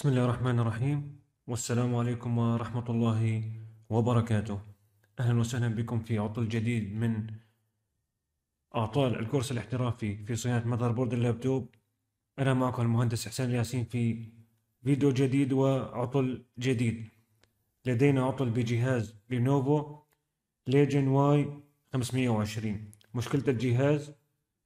بسم الله الرحمن الرحيم والسلام عليكم ورحمة الله وبركاته أهلا وسهلا بكم في عطل جديد من أعطال الكورس الاحترافي في صيانة مذر بورد اللابتوب أنا معكم المهندس حسين الياسين في فيديو جديد وعطل جديد لدينا عطل بجهاز لينوفو ليجن واي 520 مشكلة الجهاز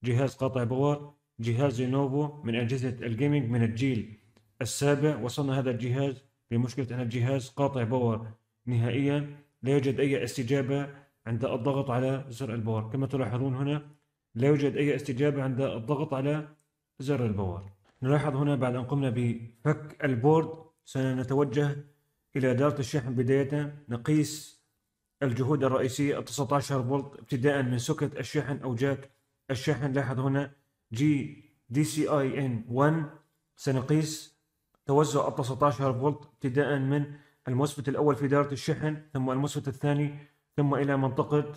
جهاز قاطع باور جهاز لينوفو من أجهزة الجيمنج من الجيل السابع وصلنا هذا الجهاز لمشكلة أن الجهاز قاطع باور نهائيا لا يوجد أي استجابة عند الضغط على زر الباور كما تلاحظون هنا لا يوجد أي استجابة عند الضغط على زر الباور نلاحظ هنا بعد أن قمنا بفك البورد سنتوجه إلى إدارة الشحن بداية نقيس الجهود الرئيسية 19 فولت ابتداء من سكت الشحن أو جاك الشحن لاحظ هنا جي دي سي اي ان 1 سنقيس توزع ال 19 فولت ابتداء من المسفت الاول في دائره الشحن ثم المسفت الثاني ثم الى منطقه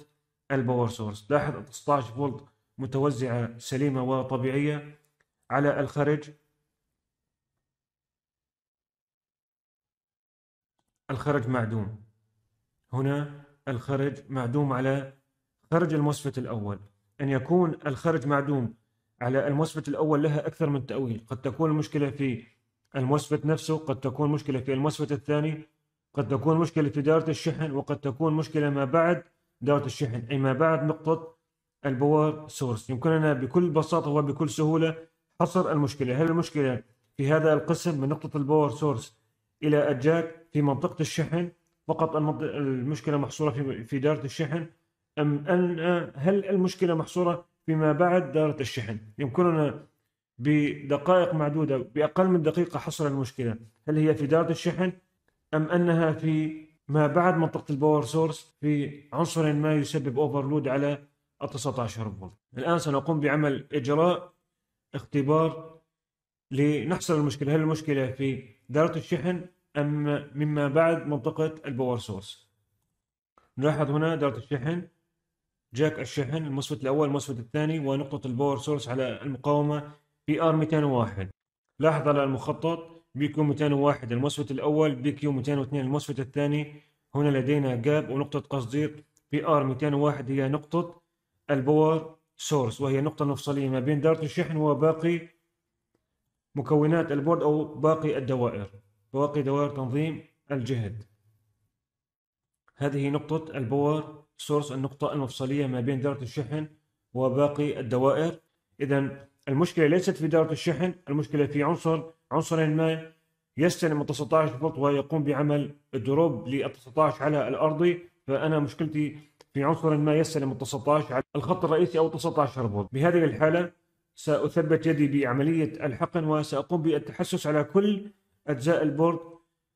الباور سورس لاحظ ال 19 فولت متوزعه سليمه وطبيعيه على الخارج الخرج معدوم هنا الخرج معدوم على خرج المسفت الأول أن يكون الخرج معدوم على المسفت الأول لها أكثر من تأويل قد تكون المشكلة في الموسفت نفسه قد تكون مشكلة في الموسفت الثاني قد تكون مشكلة في دائرة الشحن وقد تكون مشكلة ما بعد دائرة الشحن أي ما بعد نقطة الباور سورس يمكننا بكل بساطة وبكل سهولة حصر المشكلة هل المشكلة في هذا القسم من نقطة الباور سورس إلى الجاك في منطقة الشحن فقط المشكلة محصورة في دائرة الشحن أم أن هل المشكلة محصورة فيما بعد دائرة الشحن يمكننا بدقائق معدودة بأقل من دقيقة حصل المشكلة هل هي في داره الشحن أم أنها في ما بعد منطقة الباور سورس في عنصر ما يسبب أوفرلود على ال 19 فولت الآن سنقوم بعمل إجراء اختبار لنحصل المشكلة هل المشكلة في داره الشحن أم مما بعد منطقة الباور سورس نلاحظ هنا داره الشحن جاك الشحن المصفت الأول المصفت الثاني ونقطة الباور سورس على المقاومة بي ار 201 لاحظ على المخطط بي كيو 201 المصفت الاول بي كيو 202 المصفت الثاني هنا لدينا جاب ونقطة قصدير بي ار 201 هي نقطة الباور سورس وهي نقطة مفصلية ما بين دارة الشحن وباقي مكونات البورد أو باقي الدوائر باقي دوائر تنظيم الجهد هذه نقطة الباور سورس النقطة المفصلية ما بين دارة الشحن وباقي الدوائر اذا المشكله ليست في اداره الشحن المشكله في عنصر عنصر ما يستلم ال 19 فولت ويقوم بعمل دروب لل 19 على الارضي فانا مشكلتي في عنصر ما يستلم ال 19 على الخط الرئيسي او 19 فولت بهذه الحاله ساثبت يدي بعمليه الحقن وساقوم بالتحسس على كل اجزاء البورد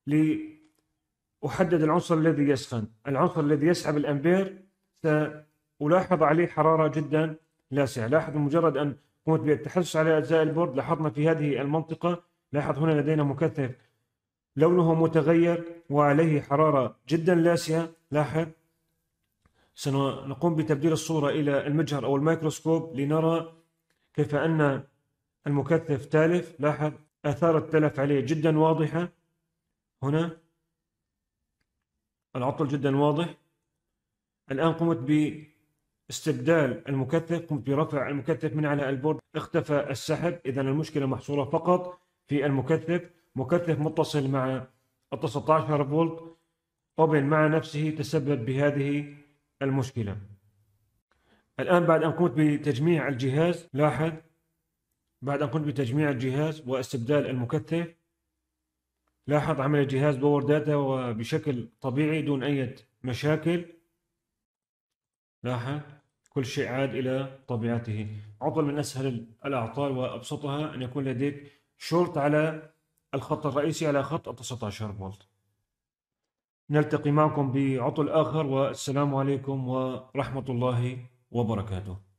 لاحدد العنصر الذي يسخن العنصر الذي يسحب الامبير سالاحظ عليه حراره جدا لاسعة لاحظ مجرد أن قمت بالتحسس على أجزاء البورد لاحظنا في هذه المنطقة لاحظ هنا لدينا مكثف لونه متغير وعليه حرارة جدا لاسعة لاحظ سنقوم بتبديل الصورة إلى المجهر أو الميكروسكوب لنرى كيف أن المكثف تالف لاحظ آثار التلف عليه جدا واضحة هنا العطل جدا واضح الآن قمت استبدال المكثف قمت برفع المكثف من على البورد اختفى السحب إذا المشكلة محصورة فقط في المكثف مكثف متصل مع ال 19 فولت أوبن مع نفسه تسبب بهذه المشكلة الآن بعد أن قمت بتجميع الجهاز لاحظ بعد أن قمت بتجميع الجهاز واستبدال المكثف لاحظ عمل الجهاز باور داتا وبشكل طبيعي دون أي مشاكل لاحظ كل شيء عاد إلى طبيعته عطل من أسهل الأعطال وأبسطها أن يكون لديك شورت على الخط الرئيسي على خط ال 19 فولت نلتقي معكم بعطل آخر والسلام عليكم ورحمة الله وبركاته